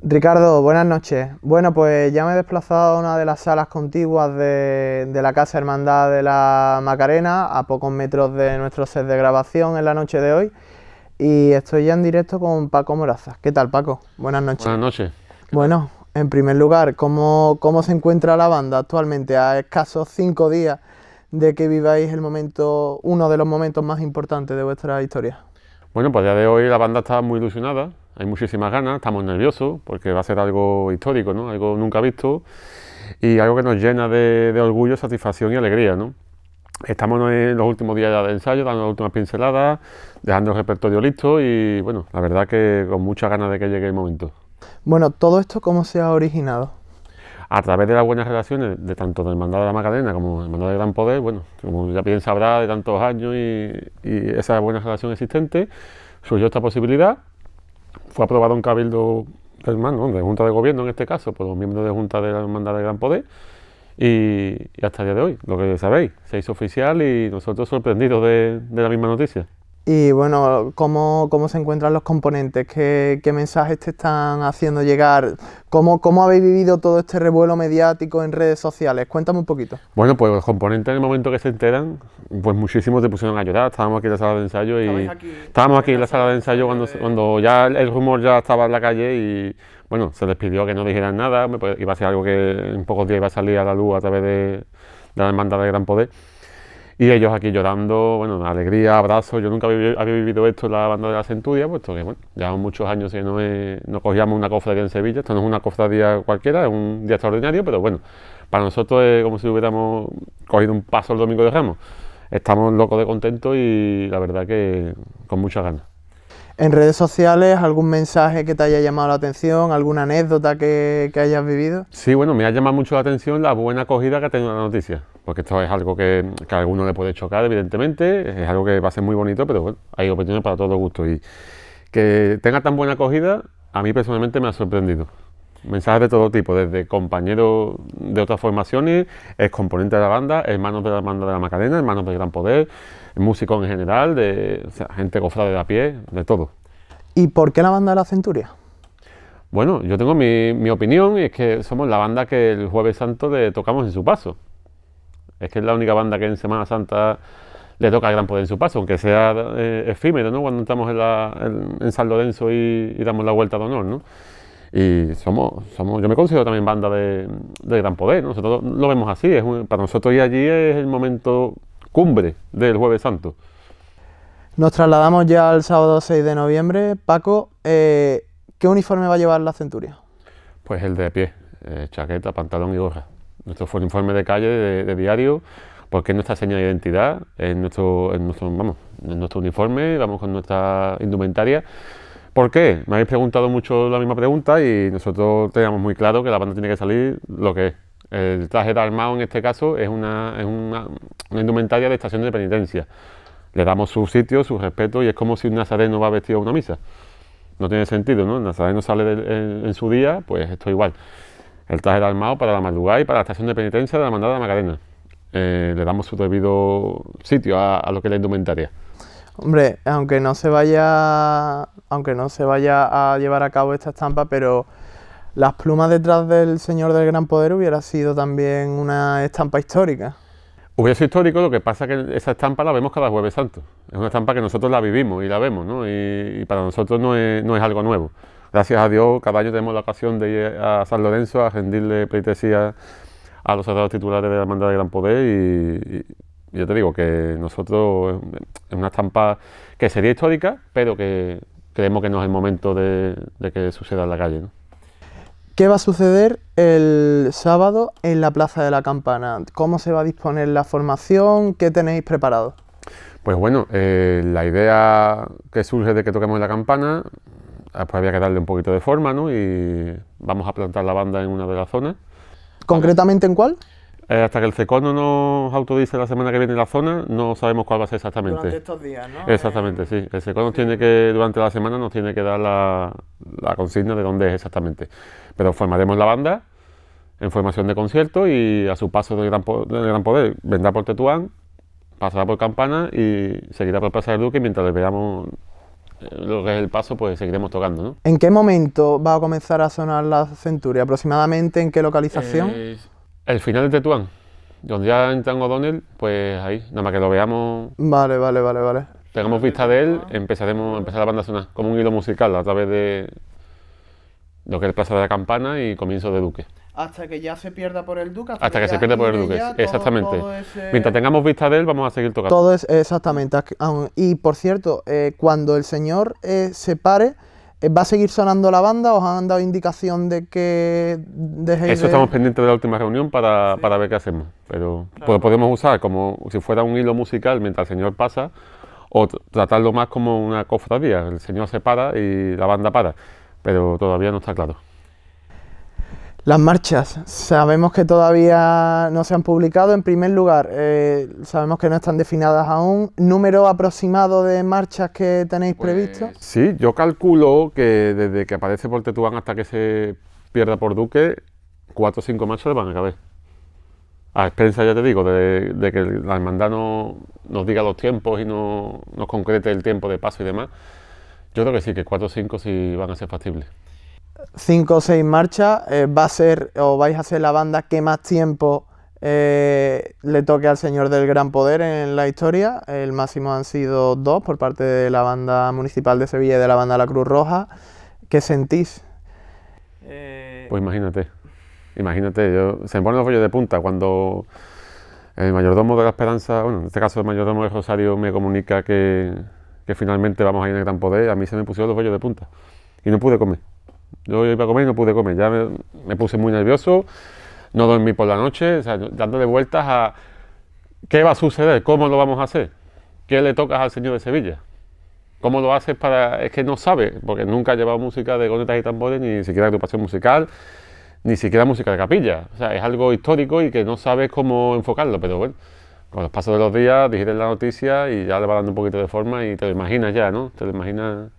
Ricardo, buenas noches. Bueno, pues ya me he desplazado a una de las salas contiguas de, la Casa Hermandad de la Macarena, a pocos metros de nuestro set de grabación en la noche de hoy, y estoy ya en directo con Paco Morazas. ¿Qué tal, Paco? Buenas noches. Buenas noches. Bueno, en primer lugar, ¿cómo, cómo se encuentra la banda actualmente a escasos cinco días de que viváis el momento, uno de los momentos más importantes de vuestra historia? Bueno, pues ya de hoy la banda está muy ilusionada, hay muchísimas ganas, estamos nerviosos porque va a ser algo histórico, ¿no? algo nunca visto y algo que nos llena de, orgullo, satisfacción y alegría. ¿no? Estamos en los últimos días de ensayo, dando las últimas pinceladas, dejando el repertorio listo y bueno, la verdad que con muchas ganas de que llegue el momento. Bueno, ¿todo esto cómo se ha originado? a través de las buenas relaciones de tanto del mandado de la Magdalena como del mandado de Gran Poder, bueno, como ya bien sabrá de tantos años y, y esa buena relación existente, surgió esta posibilidad fue aprobado un Cabildo hermano, de Junta de Gobierno en este caso, por los miembros de Junta de la Hermandad de Gran Poder, y, hasta el día de hoy, lo que sabéis, se hizo oficial y nosotros sorprendidos de la misma noticia. Y bueno, ¿cómo, se encuentran los componentes? ¿Qué, mensajes te están haciendo llegar? ¿Cómo, ¿Cómo habéis vivido todo este revuelo mediático en redes sociales? Cuéntame un poquito. Bueno, pues los componentes en el momento que se enteran, pues muchísimos se pusieron a llorar. Estábamos aquí en la sala de ensayo y... estábamos aquí en la sala de ensayo cuando, cuando ya el rumor ya estaba en la calle y bueno, se les pidió que no dijeran nada, pues, iba a ser algo que en pocos días iba a salir a la luz a través de, la demanda de Gran Poder. Y ellos aquí llorando, bueno, alegría, abrazo. Yo nunca había, vivido esto en la banda de la Centuria, puesto que, bueno, llevamos muchos años que no, cogíamos una cofradía en Sevilla. Esto no es una cofradía cualquiera, es un día extraordinario, pero bueno, para nosotros es como si hubiéramos cogido un paso el domingo de Ramos. Estamos locos de contento y la verdad que con muchas ganas. En redes sociales, algún mensaje que te haya llamado la atención, alguna anécdota que, que hayas vivido. Sí, bueno, me ha llamado mucho la atención la buena acogida que ha tenido la noticia porque esto es algo que, a alguno le puede chocar, evidentemente, es algo que va a ser muy bonito, pero bueno, hay opiniones para todo gusto. Y que tenga tan buena acogida, a mí personalmente me ha sorprendido. Mensajes de todo tipo, desde compañeros de otras formaciones, ex componente de la banda, hermanos de la banda de la Macarena, hermanos del Gran Poder, músicos en general, de gente cofrade de a pie, de todo. ¿Y por qué la banda de la Centuria? Bueno, yo tengo mi, mi opinión y es que somos la banda que el Jueves Santo de tocamos en su paso. Es que es la única banda que en Semana Santa le toca el gran poder en su paso, aunque sea eh, efímero, ¿no? Cuando estamos en, la, San Lorenzo y, damos la vuelta de honor, ¿no? Y somos, somos, yo me considero también banda de, gran poder, Nosotros lo vemos así, para nosotros y allí es el momento cumbre del Jueves Santo. Nos trasladamos ya al sábado 6 de noviembre. Paco, eh, ¿qué uniforme va a llevar la Centuria? Pues el de pie, eh, chaqueta, pantalón y gorra. Nuestro fue informe de calle, de, diario, porque es nuestra señal de identidad, es nuestro, en nuestro, vamos, es nuestro uniforme, vamos con nuestra indumentaria. ¿Por qué? Me habéis preguntado mucho la misma pregunta y nosotros teníamos muy claro que la banda tiene que salir lo que es. El traje de armado en este caso es una, indumentaria de estación de penitencia. Le damos su sitio, su respeto y es como si un nazareno va vestido a una misa. No tiene sentido, ¿no? El nazareno sale en, en, su día, pues esto igual el traje de armado para la madrugada y para la estación de penitencia de la Mandada de Macarena. Eh, le damos su debido sitio a, lo que es la indumentaria. Hombre, aunque no se vaya, aunque no se vaya a llevar a cabo esta estampa, pero las plumas detrás del Señor del Gran Poder hubiera sido también una estampa histórica. Hubiera sido histórico, lo que pasa es que esa estampa la vemos cada jueves santo. Es una estampa que nosotros la vivimos y la vemos, ¿no? Y, y para nosotros no es, no es algo nuevo gracias a Dios, cada año tenemos la ocasión de ir a San Lorenzo a rendirle pleitesía a los soldados titulares de la Hermandad de Gran Poder y, yo te digo que nosotros es una estampa que sería histórica, pero que creemos que no es el momento de, que suceda en la calle. ¿Qué va a suceder el sábado en la Plaza de la Campana? ¿Cómo se va a disponer la formación? ¿Qué tenéis preparado? Pues bueno, eh, la idea que surge de que toquemos la campana pues había que darle un poquito de forma, ¿no? Y vamos a plantar la banda en una de las zonas. ¿Concretamente en cuál? Eh, hasta que el secono nos autorice la semana que viene la zona, no sabemos cuál va a ser exactamente. Durante estos días, ¿no? Exactamente, sí. El secono tiene que, durante la semana, nos tiene que dar la, la, consigna de dónde es exactamente. Pero formaremos la banda en formación de concierto y a su paso del Gran, Poder vendrá por Tetuán, pasará por Campana y seguirá por Plaza del Duque mientras le veamos lo que es el paso, pues seguiremos tocando, ¿no? ¿En qué momento va a comenzar a sonar la centuria? ¿Aproximadamente en qué localización? Eh, el final de Tetuán, donde ya entran O'Donnell, pues ahí, nada más que lo veamos. Vale, vale, vale, vale. Tengamos vista de él, empezaremos, empezar la banda a sonar como un hilo musical a través de lo que es el Plaza de la Campana y comienzo de Duque hasta que ya se pierda por el Duque. Hasta, que, se pierda por el Duque, exactamente. Mientras tengamos vista de él, vamos a seguir tocando. Todo es exactamente. Y por cierto, eh, cuando el señor eh, se pare, eh, ¿va a seguir sonando la banda? ¿Os han dado indicación de que dejéis Eso estamos pendientes de la última reunión para, ver qué hacemos. Pero pues podemos usar como si fuera un hilo musical mientras el señor pasa, o tratarlo más como una cofradía. El señor se para y la banda para. Pero todavía no está claro. Las marchas, sabemos que todavía no se han publicado. En primer lugar, eh, sabemos que no están definidas aún. ¿Número aproximado de marchas que tenéis pues previsto? Sí, yo calculo que desde que aparece por Tetuán hasta que se pierda por Duque, cuatro o cinco marchas le van a caber. A experiencia ya te digo, de, que la hermandad no, nos diga los tiempos y no nos concrete el tiempo de paso y demás. Yo creo que sí, que cuatro o cinco sí van a ser factibles. 5 o 6 marchas, eh, va a ser o vais a ser la banda que más tiempo eh, le toque al Señor del Gran Poder en la historia. El máximo han sido dos por parte de la banda municipal de Sevilla y de la banda La Cruz Roja. ¿Qué sentís? Eh, pues imagínate, imagínate, yo, se me ponen los bollos de punta cuando el mayordomo de la Esperanza, bueno, en este caso el mayordomo de Rosario me comunica que, finalmente vamos a ir en Gran Poder, a mí se me pusieron los bollos de punta y no pude comer. Yo iba a comer y no pude comer, ya me, puse muy nervioso, no dormí por la noche, dándole vueltas a qué va a suceder, cómo lo vamos a hacer, qué le tocas al señor de Sevilla, cómo lo haces para... es que no sabe, porque nunca ha llevado música de gonetas y tambores, ni siquiera agrupación musical, ni siquiera música de capilla, o sea, es algo histórico y que no sabes cómo enfocarlo, pero bueno con los pasos de los días dijiste la noticia y ya le va dando un poquito de forma y te lo imaginas ya, ¿no? Te lo imaginas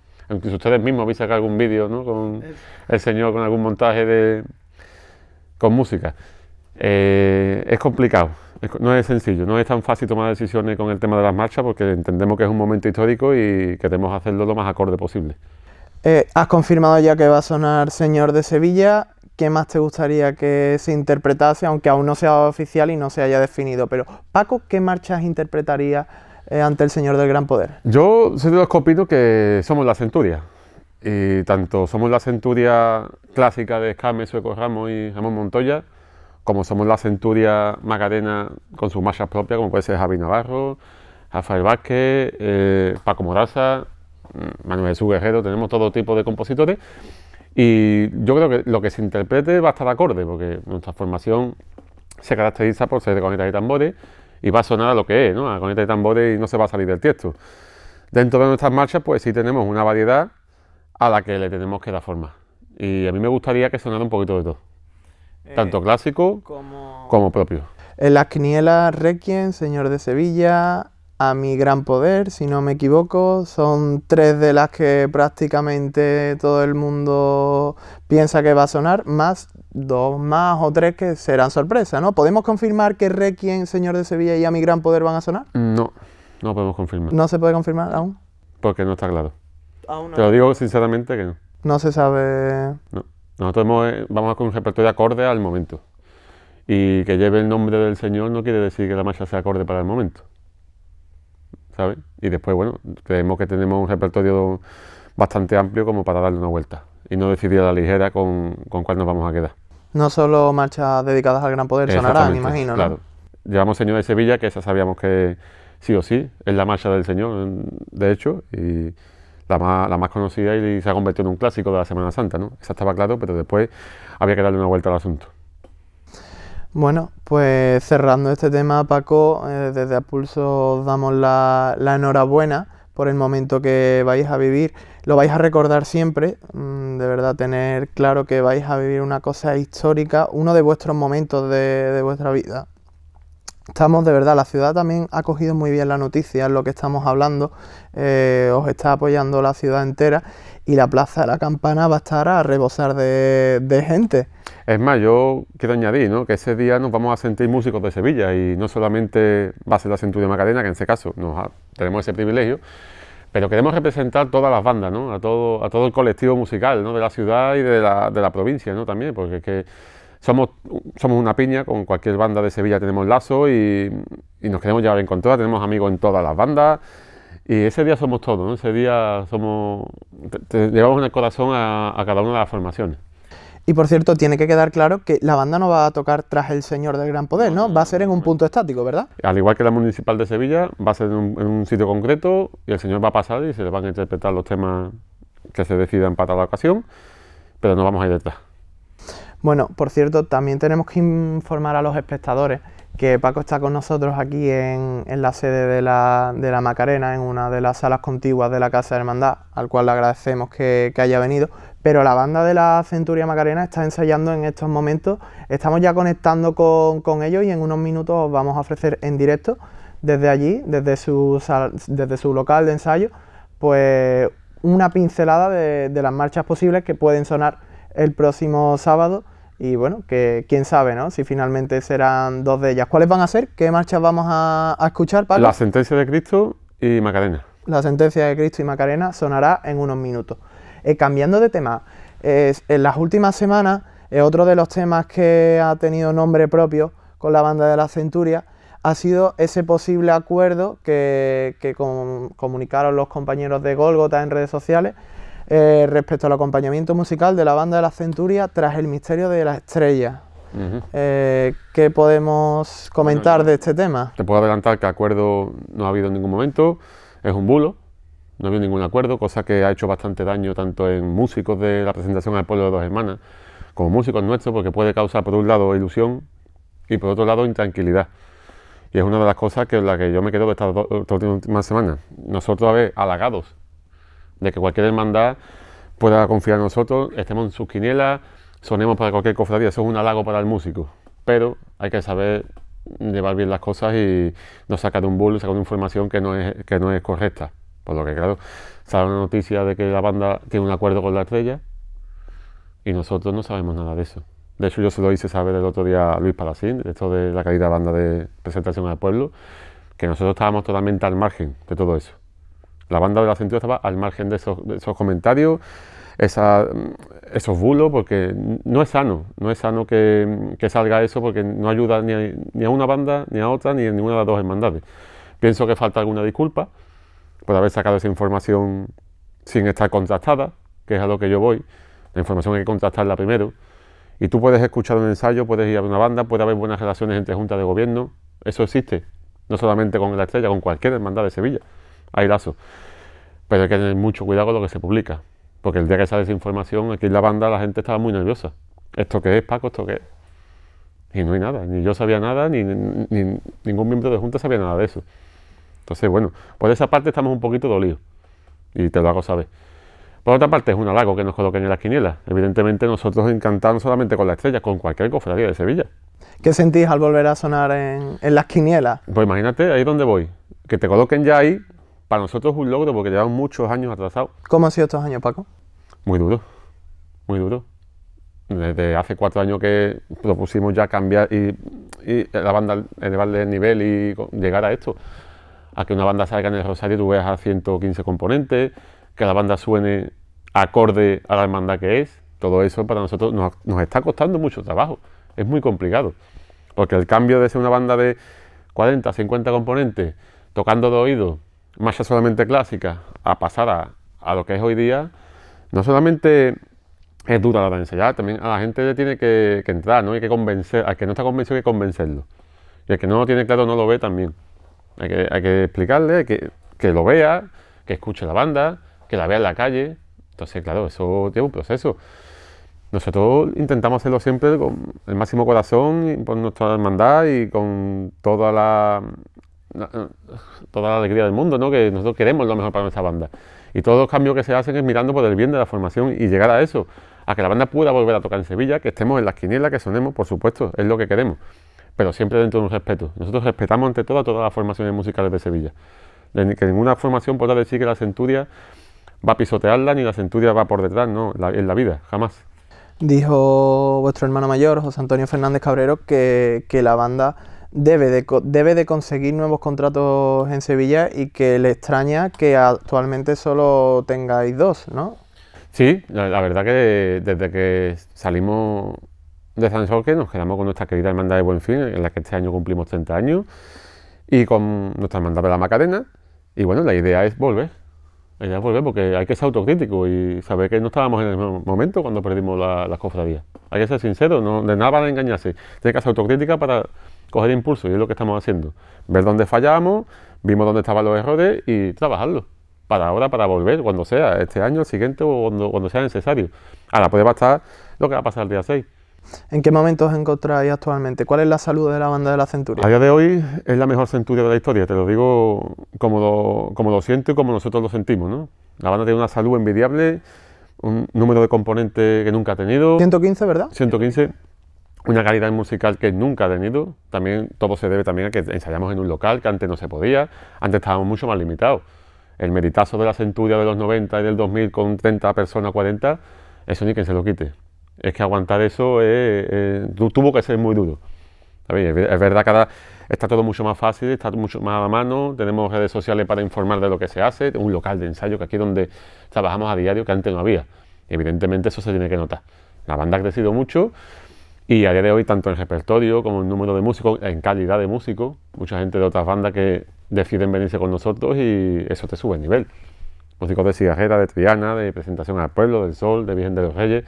si ustedes mismos habéis sacado algún vídeo, ¿no? Con eh. el señor, con algún montaje de... con música. Eh, es complicado, no es sencillo, no es tan fácil tomar decisiones con el tema de las marchas porque entendemos que es un momento histórico y queremos hacerlo lo más acorde posible. Eh, has confirmado ya que va a sonar Señor de Sevilla. ¿Qué más te gustaría que se interpretase, aunque aún no sea oficial y no se haya definido? Pero, Paco, ¿qué marchas interpretaría? Eh, ante el Señor del Gran Poder? Yo soy de los que somos la centuria. Y tanto somos la centuria clásica de Escame, Sueco Ramos y Ramón Montoya, como somos la centuria magarena... con sus marchas propias, como puede ser Javi Navarro, Rafael Vázquez, eh, Paco Moraza, mm, Manuel Jesús tenemos todo tipo de compositores. Y yo creo que lo que se interprete va a estar acorde, porque nuestra formación se caracteriza por ser de conecta y tambores y va a sonar a lo que es, ¿no? A de tambores y no se va a salir del texto. Dentro de nuestras marchas, pues sí tenemos una variedad a la que le tenemos que dar forma. Y a mí me gustaría que sonara un poquito de todo. Eh, tanto clásico como... propio. En las quinielas Requiem, Señor de Sevilla, A mi gran poder, si no me equivoco, son tres de las que prácticamente todo el mundo piensa que va a sonar, más dos más o tres que serán sorpresa, ¿no? ¿Podemos confirmar que Requiem, Señor de Sevilla y A mi gran poder van a sonar? No, no podemos confirmar. ¿No se puede confirmar aún? Porque no está claro. Te lo digo sinceramente que no. No se sabe... No. Nosotros eh, vamos con un repertorio acorde al momento. Y que lleve el nombre del Señor no quiere decir que la marcha sea acorde para el momento. ¿Sabes? Y después, bueno, creemos que tenemos un repertorio bastante amplio como para darle una vuelta y no decidir a la ligera con cuál nos vamos a quedar. No solo marchas dedicadas al gran poder sonarán, imagino. Llevamos Señor de Sevilla, que esa sabíamos que sí o sí, es la marcha del Señor, de hecho, y la más, conocida y se ha convertido en un clásico de la Semana Santa, ¿no? Esa estaba claro, pero después había que darle una vuelta al asunto. Bueno, pues cerrando este tema, Paco, eh, desde Apulso damos la, la enhorabuena por el momento que vais a vivir lo vais a recordar siempre, mm, de verdad tener claro que vais a vivir una cosa histórica, uno de vuestros momentos de, vuestra vida. Estamos de verdad, la ciudad también ha cogido muy bien la noticia, es lo que estamos hablando, eh, os está apoyando la ciudad entera y la Plaza de la Campana va a estar a rebosar de, gente. Es más, yo quiero añadir ¿no? que ese día nos vamos a sentir músicos de Sevilla y no solamente va a ser la Centuria Macarena, que en ese caso tenemos ese privilegio, pero queremos representar todas las bandas, ¿no? a, todo, a todo el colectivo musical ¿no? de la ciudad y de la, provincia ¿no? también, porque que somos, somos una piña, con cualquier banda de Sevilla tenemos lazo y, nos queremos llevar en contra, tenemos amigos en todas las bandas. Y ese día somos todos, ¿no? ese día somos, llevamos en el corazón a, a cada una de las formaciones. Y por cierto, tiene que quedar claro que la banda no va a tocar tras El Señor del Gran Poder, ¿no? Va a ser en un punto estático, ¿verdad? Al igual que la Municipal de Sevilla, va a ser en un, sitio concreto y el Señor va a pasar y se le van a interpretar los temas que se decidan para la ocasión, pero no vamos a ir detrás. Bueno, por cierto, también tenemos que informar a los espectadores que Paco está con nosotros aquí en, la sede de la, Macarena, en una de las salas contiguas de la Casa de Hermandad, al cual le agradecemos que haya venido pero la banda de la Centuria Macarena está ensayando en estos momentos. Estamos ya conectando con, ellos y en unos minutos vamos a ofrecer en directo desde allí, desde su, desde su local de ensayo, pues una pincelada de, las marchas posibles que pueden sonar el próximo sábado. Y bueno, que quién sabe, Si finalmente serán dos de ellas. ¿Cuáles van a ser? ¿Qué marchas vamos a, escuchar, Paco? La sentencia de Cristo y Macarena. La sentencia de Cristo y Macarena sonará en unos minutos. Eh, cambiando de tema, en las últimas semanas, eh, otro de los temas que ha tenido nombre propio con la banda de la Centuria ha sido ese posible acuerdo que, comunicaron los compañeros de Golgota en redes sociales eh, respecto al acompañamiento musical de la banda de la Centuria tras el misterio de la estrella. ¿Qué podemos comentar de este tema? Te puedo adelantar que acuerdo no ha habido en ningún momento, es un bulo, no ha habido ningún acuerdo, cosa que ha hecho bastante daño tanto en músicos de la presentación al pueblo de dos hermanas como músicos nuestros, porque puede causar por un lado ilusión y por otro lado intranquilidad. Y es una de las cosas que la que yo me quedo de estas dos últimas semanas. Nosotros, a ver, halagados de que cualquier hermandad pueda confiar en nosotros, estemos en sus quinielas, sonemos para cualquier cofradía, eso es un halago para el músico. Pero hay que saber llevar bien las cosas y no sacar un bulo, sacar una información que no es, que no es correcta. Por lo que, claro, sale una noticia de que la banda tiene un acuerdo con la estrella y nosotros no sabemos nada de eso. De hecho, yo se lo hice saber el otro día a Luis Palacín, esto de la caída banda de presentación al pueblo, que nosotros estábamos totalmente al margen de todo eso. La banda de la centro estaba al margen de esos, comentarios, mm, esos bulos, porque no es sano, no es sano que, salga eso porque no ayuda ni a, ni a, una banda, ni a otra, ni a ninguna de las dos hermandades. Pienso que falta alguna disculpa, puede haber sacado esa información sin estar contrastada, que es a lo que yo voy. La información hay que contrastarla primero. Y tú puedes escuchar un ensayo, puedes ir a una banda, puede haber buenas relaciones entre juntas de gobierno. Eso existe. No solamente con la estrella, con cualquier hermandad de Sevilla. Hay lazos. Pero hay que tener mucho cuidado con lo que se publica. Porque el día que sale esa información, aquí en la banda la gente estaba muy nerviosa. ¿Esto qué es, Paco? ¿Esto qué es? Y no hay nada. Ni yo sabía nada, ni, ni ningún miembro de junta sabía nada de eso. Entonces, bueno, por esa parte estamos un poquito dolidos. Y te lo hago saber. Por otra parte, es un halago que nos coloquen en las quinielas. Evidentemente, nosotros encantamos solamente con la estrella, con cualquier cofradía de Sevilla. ¿Qué sentís al volver a sonar en, las quinielas? Pues imagínate ahí donde voy. Que te coloquen ya ahí, para nosotros es un logro porque llevamos muchos años atrasados. ¿Cómo han sido estos años, Paco? Muy duro, muy duro. Desde hace cuatro años que propusimos ya cambiar y, y la banda elevarle el nivel y llegar a esto a que una banda salga en el Rosario y tú veas a 115 componentes, que la banda suene acorde a la demanda que es. Todo eso para nosotros nos, está costando mucho trabajo. Es muy complicado. Porque el cambio de ser una banda de 40, 50 componentes, tocando de oído, más solamente clásica, a pasar a, lo que es hoy día, no solamente es dura la de enseñar, también a la gente le tiene que, entrar, ¿no? Hay que convencer, al que no está convencido hay que convencerlo. Y el que no lo tiene claro no lo ve también. Hay que, explicarle, que, lo vea, que escuche la banda, que la vea en la calle. Entonces, claro, eso tiene un proceso. Nosotros intentamos hacerlo siempre con el máximo corazón, y por nuestra hermandad y con toda la, toda la alegría del mundo, ¿no? que nosotros queremos lo mejor para nuestra banda. Y todos los cambios que se hacen es mirando por el bien de la formación y llegar a eso, a que la banda pueda volver a tocar en Sevilla, que estemos en las quinielas, que sonemos, por supuesto, es lo que queremos pero siempre dentro de un respeto. Nosotros respetamos ante todo a todas las formaciones musicales de Sevilla. que ninguna formación pueda decir que la Centuria va a pisotearla ni la Centuria va por detrás, no, en la vida, jamás. Dijo vuestro hermano mayor, José Antonio Fernández Cabrero, que, la banda debe de, debe de conseguir nuevos contratos en Sevilla y que le extraña que actualmente solo tengáis dos, ¿no? Sí, la verdad que desde que salimos de San Jorge nos quedamos con nuestra querida Hermandad de Buen Fin, en la que este año cumplimos 30 años, y con nuestra Hermandad de la Macarena. Y bueno, la idea es volver. La idea es volver porque hay que ser autocrítico y saber que no estábamos en el momento cuando perdimos las la cofradías. Hay que ser sincero, no, de nada para engañarse. Tiene que ser autocrítica para coger impulso y es lo que estamos haciendo. Ver dónde fallamos, vimos dónde estaban los errores y trabajarlo. para ahora, para volver, cuando sea, este año, el siguiente o cuando, cuando sea necesario. Ahora puede bastar lo que va a pasar el día 6. ¿En qué momento os encontráis actualmente? ¿Cuál es la salud de la banda de la Centuria? A día de hoy es la mejor Centuria de la historia, te lo digo como lo, como siento y como nosotros lo sentimos. ¿no? La banda tiene una salud envidiable, un número de componentes que nunca ha tenido. 115, ¿verdad? 115. Una calidad musical que nunca ha tenido. También todo se debe también a que ensayamos en un local que antes no se podía. Antes estábamos mucho más limitados. El meritazo de la Centuria de los 90 y del 2000 con 30 personas, 40, eso ni quien se lo quite. Es que aguantar eso tuvo que ser muy duro. Es verdad que está todo mucho más fácil, está mucho más a la mano, tenemos redes sociales para informar de lo que se hace, un local de ensayo que aquí donde trabajamos a diario que antes no había. Evidentemente eso se tiene que notar. La banda ha crecido mucho y a día de hoy, tanto en repertorio como en número de músicos, en calidad de músicos, mucha gente de otras bandas que deciden venirse con nosotros y eso te sube el nivel. Músicos de cigarrera, de Triana, de presentación al pueblo, del sol, de Virgen de los Reyes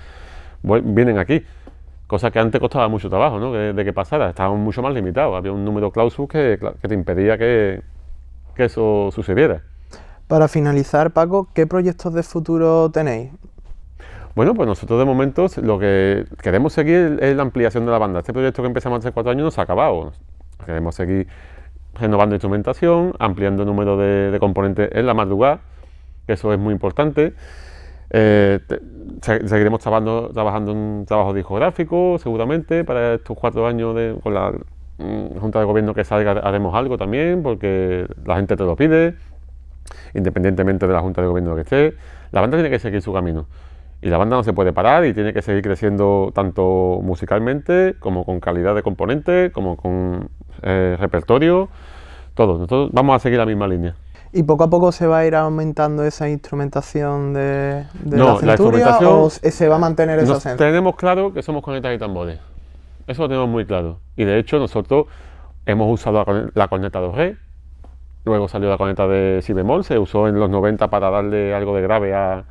vienen aquí. Cosa que antes costaba mucho trabajo, ¿no? De, que pasara. estaban mucho más limitados. Había un número clausus que, que te impedía que, que eso sucediera. Para finalizar, Paco, ¿qué proyectos de futuro tenéis? Bueno, pues nosotros de momento lo que queremos seguir es la ampliación de la banda. Este proyecto que empezamos hace cuatro años no se ha acabado. Queremos seguir renovando instrumentación, ampliando el número de, de componentes en la madrugada, eso es muy importante. Eh, seguiremos trabajando, trabajando un trabajo discográfico, seguramente, para estos cuatro años de, con la mm, Junta de Gobierno que salga haremos algo también, porque la gente te lo pide, independientemente de la Junta de Gobierno que esté. La banda tiene que seguir su camino. Y la banda no se puede parar y tiene que seguir creciendo tanto musicalmente como con calidad de componente, como con eh, repertorio, todo. Nosotros vamos a seguir la misma línea. ¿Y poco a poco se va a ir aumentando esa instrumentación de, la o se va a mantener esa nos Tenemos claro que somos cornetas y tambores. Eso lo tenemos muy claro. Y de hecho nosotros hemos usado la corneta 2G, luego salió la corneta de si bemol, se usó en los 90 para darle algo de grave a,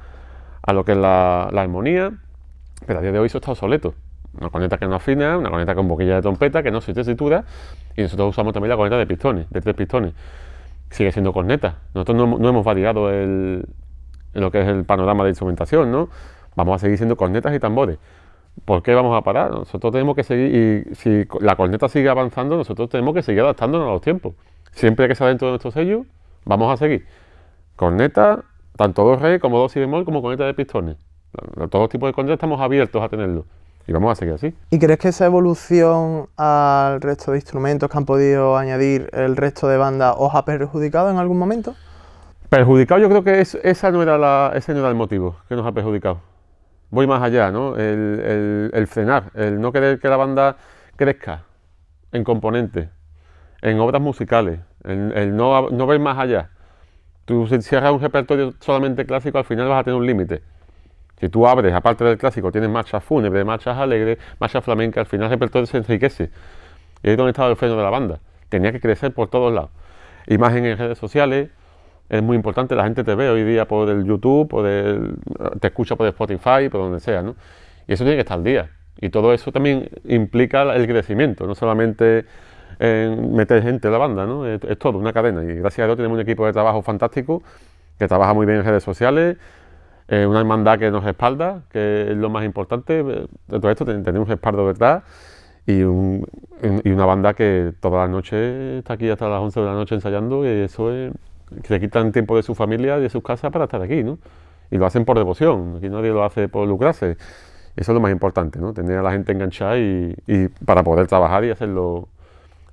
lo que es la, armonía, pero a día de hoy eso está obsoleto. Una corneta que no afina, una corneta con boquilla de trompeta que no se tesitura, y nosotros usamos también la corneta de pistones, de tres pistones sigue siendo corneta. Nosotros no, hemos variado el, lo que es el panorama de instrumentación, ¿no? Vamos a seguir siendo cornetas y tambores. ¿Por qué vamos a parar? Nosotros tenemos que seguir, y si la corneta sigue avanzando, nosotros tenemos que seguir adaptándonos a los tiempos. Siempre que sea dentro de nuestro sello, vamos a seguir. Corneta, tanto dos re como dos si bemol, como corneta de pistones. Todos los tipos de cornetas estamos abiertos a tenerlo y vamos a seguir así. ¿Y crees que esa evolución al resto de instrumentos que han podido añadir el resto de bandas os ha perjudicado en algún momento? Perjudicado yo creo que esa no era la, ese no era el motivo que nos ha perjudicado. Voy más allá, ¿no? El, frenar, el no querer que la banda crezca en componentes, en obras musicales, el, no, no ver más allá. Tú si cierras un repertorio solamente clásico, al final vas a tener un límite. Si tú abres, aparte del clásico, tienes marchas fúnebres, marchas alegres, marcha flamenca, al final el repertorio se enriquece. Y es donde estaba el freno de la banda. Tenía que crecer por todos lados. Imagen en redes sociales, es muy importante, la gente te ve hoy día por el YouTube, por el, te escucha por Spotify, por donde sea, ¿no? Y eso tiene que estar al día. Y todo eso también implica el crecimiento, no solamente en meter gente en la banda, ¿no? Es, es, todo, una cadena. Y gracias a Dios tenemos un equipo de trabajo fantástico que trabaja muy bien en redes sociales, eh, una hermandad que nos espalda, que es lo más importante eh, de todo esto, tenemos un respaldo, ¿verdad? Y, una banda que toda la noche está aquí hasta las 11 de la noche ensayando y eso es que se quitan tiempo de su familia y de sus casas para estar aquí, ¿no? Y lo hacen por devoción, aquí nadie lo hace por lucrarse. Eso es lo más importante, ¿no? Tener a la gente enganchada y, y para poder trabajar y hacerlo,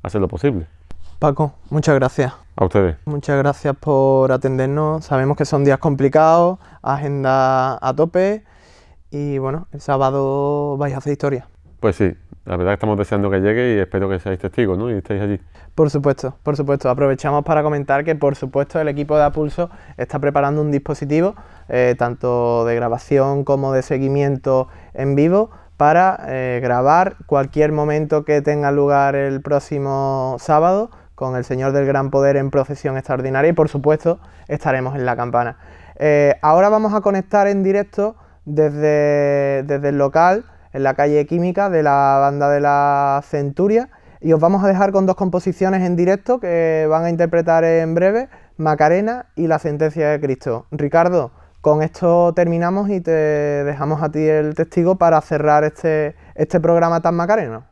hacerlo posible. Paco, muchas gracias. A ustedes. Muchas gracias por atendernos. Sabemos que son días complicados, agenda a tope y bueno, el sábado vais a hacer historia. Pues sí, la verdad que estamos deseando que llegue y espero que seáis testigos, ¿no? Y estéis allí. Por supuesto, por supuesto. Aprovechamos para comentar que, por supuesto, el equipo de Apulso está preparando un dispositivo, eh, tanto de grabación como de seguimiento en vivo, para eh, grabar cualquier momento que tenga lugar el próximo sábado con el Señor del Gran Poder en procesión extraordinaria y por supuesto estaremos en la campana. Eh, ahora vamos a conectar en directo desde, desde el local, en la calle Química de la banda de la Centuria y os vamos a dejar con dos composiciones en directo que van a interpretar en breve, Macarena y La Sentencia de Cristo. Ricardo, con esto terminamos y te dejamos a ti el testigo para cerrar este, este programa tan macareno.